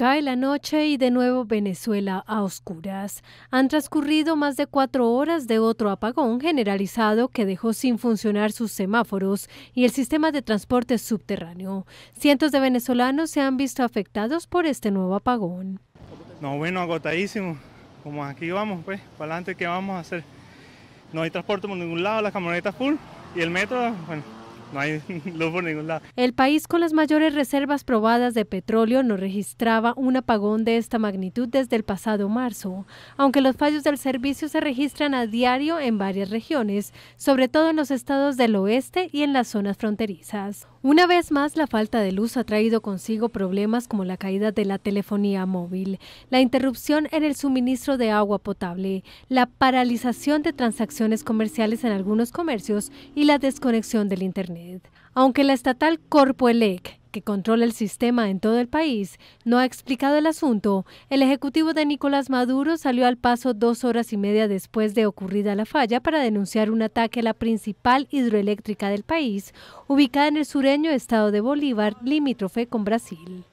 Cae la noche y de nuevo Venezuela a oscuras. Han transcurrido más de cuatro horas de otro apagón generalizado que dejó sin funcionar sus semáforos y el sistema de transporte subterráneo. Cientos de venezolanos se han visto afectados por este nuevo apagón. No, bueno, agotadísimo. Como aquí vamos, pues, para adelante, ¿qué vamos a hacer? No hay transporte por ningún lado, las camionetas full y el metro, bueno, El país con las mayores reservas probadas de petróleo no registraba un apagón de esta magnitud desde el pasado marzo, aunque los fallos del servicio se registran a diario en varias regiones, sobre todo en los estados del oeste y en las zonas fronterizas. Una vez más, la falta de luz ha traído consigo problemas como la caída de la telefonía móvil, la interrupción en el suministro de agua potable, la paralización de transacciones comerciales en algunos comercios y la desconexión del Internet aunque la estatal Corpoelec que controla el sistema en todo el país, no ha explicado el asunto, el ejecutivo de Nicolás Maduro salió al paso dos horas y media después de ocurrida la falla para denunciar un ataque a la principal hidroeléctrica del país, ubicada en el sureño estado de Bolívar, limítrofe con Brasil.